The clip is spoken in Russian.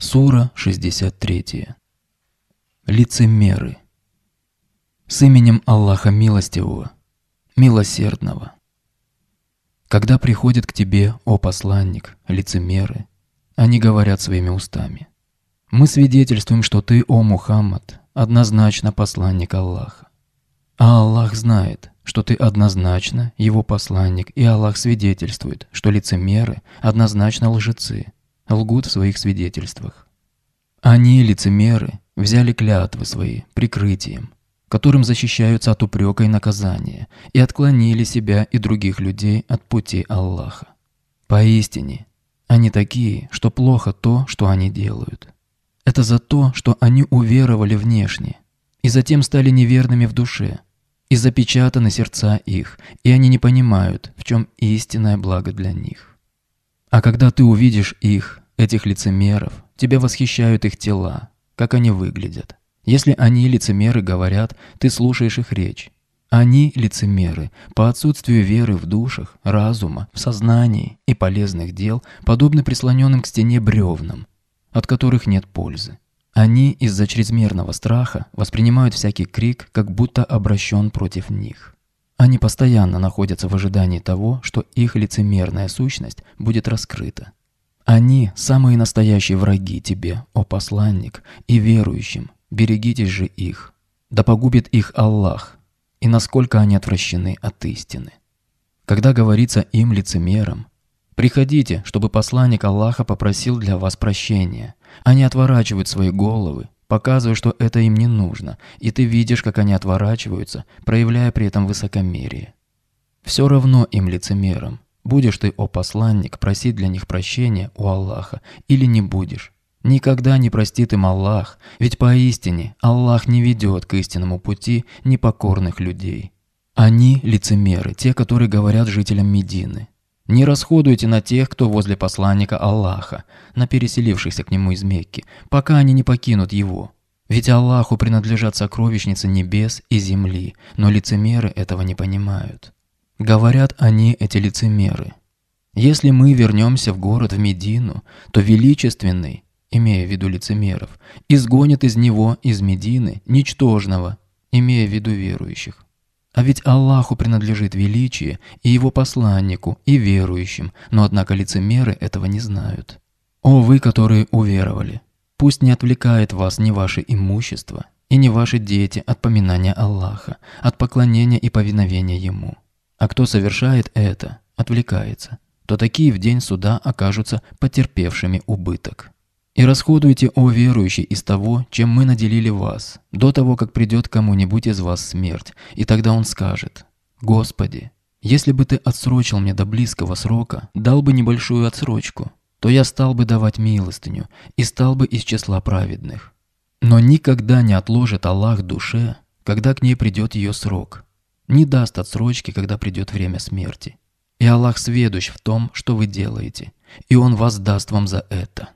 Сура 63. Лицемеры. С именем Аллаха Милостивого, Милосердного. Когда приходят к тебе, о посланник, лицемеры, они говорят своими устами. Мы свидетельствуем, что ты, о Мухаммад, однозначно посланник Аллаха. А Аллах знает, что ты однозначно его посланник, и Аллах свидетельствует, что лицемеры однозначно лжецы – лгут в своих свидетельствах. Они, лицемеры, взяли клятвы свои прикрытием, которым защищаются от упрека и наказания, и отклонили себя и других людей от пути Аллаха. Поистине, они такие, что плохо то, что они делают. Это за то, что они уверовали внешне, и затем стали неверными в душе, и запечатаны сердца их, и они не понимают, в чем истинное благо для них. А когда ты увидишь их, этих лицемеров, тебя восхищают их тела, как они выглядят. Если они, лицемеры, говорят, ты слушаешь их речь. Они, лицемеры, по отсутствию веры в душах, разума, в сознании и полезных дел, подобны прислоненным к стене бревнам, от которых нет пользы. Они из-за чрезмерного страха воспринимают всякий крик, как будто обращен против них. Они постоянно находятся в ожидании того, что их лицемерная сущность будет раскрыта. Они – самые настоящие враги тебе, о посланник, и верующим. Берегитесь же их. Да погубит их Аллах, и насколько они отвращены от истины. Когда говорится им лицемерам, «Приходите, чтобы посланник Аллаха попросил для вас прощения». Они отворачивают свои головы, показывая, что это им не нужно, и ты видишь, как они отворачиваются, проявляя при этом высокомерие. Все равно им лицемерам, Будешь ты, о посланник, просить для них прощения у Аллаха или не будешь? Никогда не простит им Аллах, ведь поистине Аллах не ведет к истинному пути непокорных людей. Они – лицемеры, те, которые говорят жителям Медины. Не расходуйте на тех, кто возле посланника Аллаха, на переселившихся к нему из Мекки, пока они не покинут его. Ведь Аллаху принадлежат сокровищницы небес и земли, но лицемеры этого не понимают. Говорят они, эти лицемеры. Если мы вернемся в город в Медину, то Величественный, имея в виду лицемеров, изгонит из него, из Медины, ничтожного, имея в виду верующих. А ведь Аллаху принадлежит величие и его посланнику, и верующим, но однако лицемеры этого не знают. О вы, которые уверовали! Пусть не отвлекает вас ни ваше имущество, и не ваши дети от поминания Аллаха, от поклонения и повиновения Ему. А кто совершает это, отвлекается, то такие в день суда окажутся потерпевшими убыток. И расходуйте, о верующий, из того, чем мы наделили вас, до того, как придет кому-нибудь из вас смерть, и тогда он скажет «Господи, если бы ты отсрочил мне до близкого срока, дал бы небольшую отсрочку, то я стал бы давать милостыню и стал бы из числа праведных». Но никогда не отложит Аллах душе, когда к ней придет ее срок, не даст отсрочки, когда придет время смерти. И Аллах сведущ в том, что вы делаете, и Он воздаст вам за это.